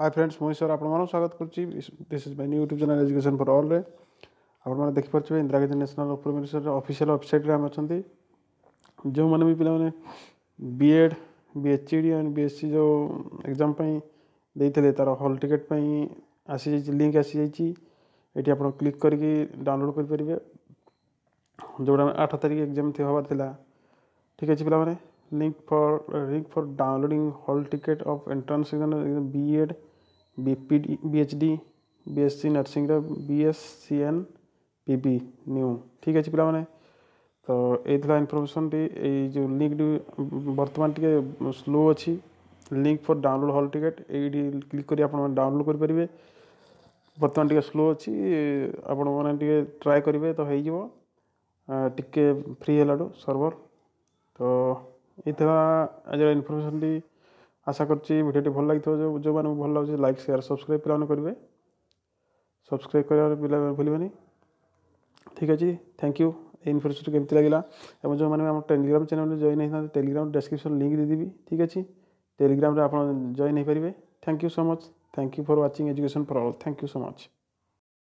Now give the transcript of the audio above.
high friends ମୁଁ ଈଶ୍ୱର ଆପଣମାନଙ୍କୁ ସ୍ୱାଗତ କରୁଛି this is my YouTube channel education for ଅଲ୍ରେ ଆପଣମାନେ ଦେଖିପାରୁଥିବେ ଇନ୍ଦିରା ଗାନ୍ଧୀ ନ୍ୟାସନାଲ୍ ଉପର ମିନିଷ୍ଟର ଅଫିସିଆଲ୍ ୱେବସାଇଟ୍ରେ ଆମେ ଅଛନ୍ତି ଯେଉଁମାନେ ବି ପିଲାମାନେ B Ed B H D and B S C ଯେଉଁ ଏକ୍ଜାମ୍ ପାଇଁ ଦେଇଥିଲେ ତା'ର ହଲ୍ ଟିକେଟ୍ ପାଇଁ ଆସିଯାଇଛି ଲିଙ୍କ୍ ଆସିଯାଇଛି ଏଠି ଆପଣ କ୍ଲିକ୍ କରିକି ଡାଉନଲୋଡ଼୍ କରିପାରିବେ ଯେଉଁଟା ଆଠ ତାରିଖ ଏକ୍ଜାମ୍ ହେବାର ଥିଲା ଠିକ୍ ଅଛି ପିଲାମାନେ link for link for downloading hall ticket of entrance exam B Ed B P D B H D B S C nursing B S C N P P new ठीक अच्छे पे तो ये इनफर्मेसन टी जो लिंक बर्तमान टी स्लो अच्छी link for download hall ticket ये क्लिक कर डाउनलोड करेंगे बर्तमान टी स्लो अच्छी आपण मैंने ट्राए करेंगे तो हो फ्री है सर्वर तो ଏଇଥିଲା ଆଜିର ଇନଫର୍ମେସନ୍ଟି ଆଶା କରୁଛି ଭିଡ଼ିଓଟି ଭଲ ଲାଗିଥିବ ଯେଉଁ ଯେଉଁମାନଙ୍କୁ ଭଲ ଲାଗୁଛି ଲାଇକ୍ ସେୟାର ସବସ୍କ୍ରାଇବ୍ ପିଲାମାନେ କରିବେ ସବସ୍କ୍ରାଇବ୍ କରିବାର ପିଲା ଭୁଲିବେନି ଠିକ୍ ଅଛି ଥ୍ୟାଙ୍କ ୟୁ এই ইনফরমেশনটি কেমতি লাগিলা এবং যে আমার টেলিগ্রাম চ্যানেলে জয়েন হয়েছে টেলিগ্রাম ডেসক্রিপশন লিঙ্ক দিয়েদেবি ঠিক আছে টেলিগ্রামে আপনার জয়েন হয়ে পারে thank you so much thank you for watching education for all thank you so মচ